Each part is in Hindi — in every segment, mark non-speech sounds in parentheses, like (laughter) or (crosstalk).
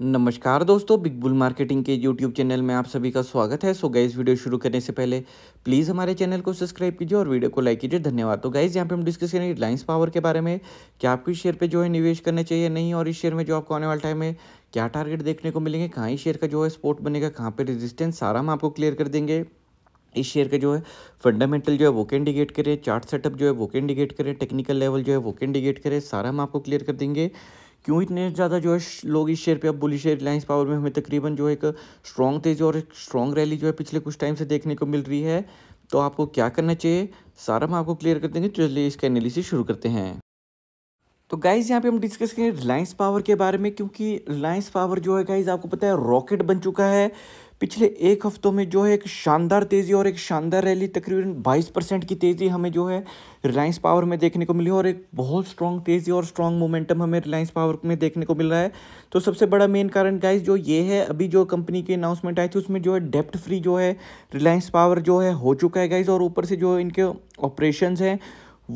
नमस्कार दोस्तों बिग बुल मार्केटिंग के यूट्यूब चैनल में आप सभी का स्वागत है सो गाइज वीडियो शुरू करने से पहले प्लीज़ हमारे चैनल को सब्सक्राइब कीजिए और वीडियो को लाइक कीजिए धन्यवाद तो गाइज यहाँ पे हम डिस्कस करेंगे रिलायंस पावर के बारे में क्या आपको इस शेयर पे जो है निवेश करना चाहिए नहीं और इस शेयर में जो आपको आने वाले टाइम में क्या टारगेट देखने को मिलेंगे कहाँ इस शेयर का जो है स्पोर्ट बनेगा कहाँ पर रेजिस्टेंस सारा हम आपको क्लियर कर देंगे इस शेयर का जो है फंडामेंटल जो है वो कैन इंडिकेट करें चार्ट सेटअप जो है वो कैन इंडिकेट करें टेक्निकल लेवल जो है वो कैन इंडिकेट करें सारा हम आपको क्लियर कर देंगे क्यों इतने ज़्यादा जो है लोग इस शेयर पे अब बुलिश है रिलायंस पावर में हमें तकरीबन जो है एक स्ट्रॉन्ग तेज़ी और एक स्ट्रॉन्ग रैली जो है पिछले कुछ टाइम से देखने को मिल रही है तो आपको क्या करना चाहिए सारा हम आपको क्लियर कर देंगे चलिए इसके एनालिसिस शुरू करते हैं तो गाइज़ यहाँ पे हम डिस्कस करेंगे रिलायंस पावर के बारे में क्योंकि रिलायंस पावर जो है गाइज़ आपको पता है रॉकेट बन चुका है पिछले एक हफ्तों में जो है एक शानदार तेज़ी और एक शानदार रैली तकरीबन 22 परसेंट की तेज़ी हमें जो है रिलायंस पावर में देखने को मिली और एक बहुत स्ट्रॉन्ग तेज़ी और स्ट्रॉन्ग मोमेंटम हमें रिलायंस पावर में देखने को मिल रहा है तो सबसे बड़ा मेन कारण गाइज जो ये है अभी जो कंपनी की अनाउंसमेंट आई थी उसमें जो है डेप्ट फ्री जो है रिलायंस पावर जो है हो चुका है गाइज और ऊपर से जो इनके ऑपरेशन हैं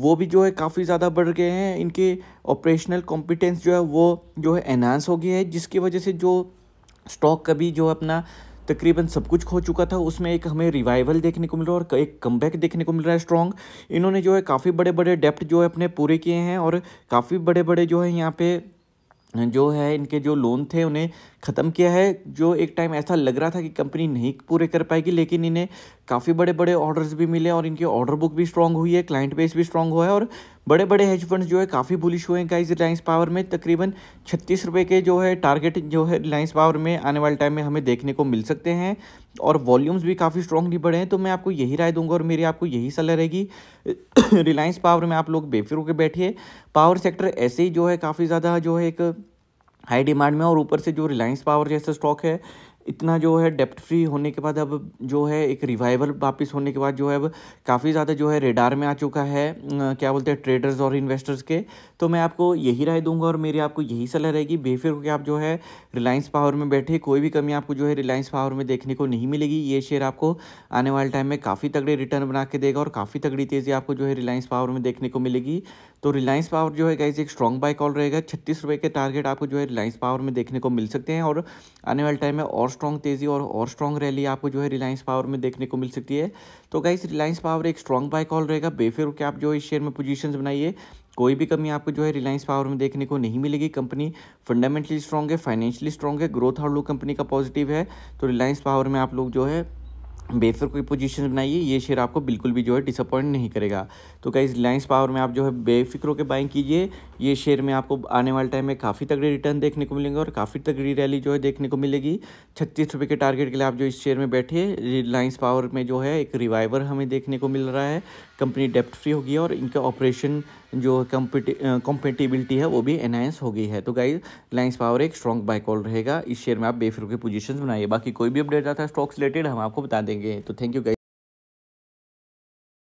वो भी जो है काफ़ी ज़्यादा बढ़ गए हैं इनके ऑपरेशनल कॉम्पिटेंस जो है वो जो है एनहांस हो गया है जिसकी वजह से जो स्टॉक कभी जो अपना तकरीबन सब कुछ खो चुका था उसमें एक हमें रिवाइवल देखने को मिल रहा है और एक कम देखने को मिल रहा है स्ट्रॉन्ग इन्होंने जो है काफ़ी बड़े बड़े डेप्ट जो है अपने पूरे किए हैं और काफ़ी बड़े बड़े जो है यहाँ पे जो है इनके जो लोन थे उन्हें ख़त्म किया है जो एक टाइम ऐसा लग रहा था कि कंपनी नहीं पूरे कर पाएगी लेकिन इन्हें काफ़ी बड़े बड़े ऑर्डर्स भी मिले और इनकी ऑर्डर बुक भी स्ट्रॉन्ग हुई है क्लाइंट बेस भी स्ट्रॉन्ग हुआ है और बड़े बड़े हेज फंड जो है काफ़ी बुलिश हुए हैं गाइज रिलायंस पावर में तकरीबन छत्तीस रुपये के जो है टारगेट जो है रिलायंस पावर में आने वाले टाइम में हमें देखने को मिल सकते हैं और वॉल्यूम्स भी काफ़ी स्ट्रॉन्गली बढ़े हैं तो मैं आपको यही राय दूंगा और मेरी आपको यही सलाह रहेगी रिलायंस (coughs) पावर में आप लोग बेफिर होकर बैठिए पावर सेक्टर ऐसे ही जो है काफ़ी ज़्यादा जो है एक हाई डिमांड में और ऊपर से जो रिलायंस पावर जैसा स्टॉक है इतना जो है डेप्ट फ्री होने के बाद अब जो है एक रिवाइवल वापस होने के बाद जो है अब काफ़ी ज़्यादा जो है रेडार में आ चुका है क्या बोलते हैं ट्रेडर्स और इन्वेस्टर्स के तो मैं आपको यही राय दूंगा और मेरी आपको यही सलाह रहेगी बेफिर होकर आप जो है रिलायंस पावर में बैठे कोई भी कमी आपको जो है रिलायंस पावर में देखने को नहीं मिलेगी ये शेयर आपको आने वाले टाइम में काफ़ी तगड़े रिटर्न बना के देगा और काफ़ी तगड़ी तेज़ी आपको जो है रिलायंस पावर में देखने को मिलेगी तो रिलायंस पावर जो है गाइज एक स्ट्रॉन्ग बाइक कॉल रहेगा छत्तीस के टारगेट आपको जो है रिलायंस पावर में देखने को मिल सकते हैं और आने वाले टाइम में और स्ट्रॉन्ग तेज़ी और और स्ट्रॉन्ग रैली आपको जो है रिलायंस पावर में देखने को मिल सकती है तो गाइस रिलायंस पावर एक स्ट्रॉन्ग बाय कॉल रहेगा बेफिर के आप जो इस शेयर में पोजीशंस बनाइए कोई भी कमी आपको जो है रिलायंस पावर में देखने को नहीं मिलेगी कंपनी फंडामेंटली स्ट्रॉन्ग है फाइनेंशियली स्ट्रॉन्ग है ग्रोथ आउटलुक कंपनी का पॉजिटिव है तो रिलायंस पावर में आप लोग जो है बेफर कोई पोजीशन बनाइए ये शेयर आपको बिल्कुल भी जो है डिसअपॉइंट नहीं करेगा तो क्या रिलायंस पावर में आप जो है बेफिक्र के बाइंग कीजिए ये शेयर में आपको आने वाले टाइम में काफ़ी तगड़े रिटर्न देखने को मिलेंगे और काफ़ी तगड़ी रैली जो है देखने को मिलेगी छत्तीस रुपये के टारगेट के लिए आप जो इस शेयर में बैठे रिलायंस पावर में जो है एक रिवाइवर हमें देखने को मिल रहा है कंपनी डेप्ट फ्री होगी और इनका ऑपरेशन जो कंपेटिबिलिटी है वो भी एनहांस हो गई है तो गाइज लाइन्स पावर एक स्ट्रॉन्ग बाइकॉल रहेगा इस शेयर में आप बेफिक्र पोजिशन पोजीशन बनाइए बाकी कोई भी अपडेट आता है स्टॉक्स रिलेटेड हम आपको बता देंगे तो थैंक यू गाइज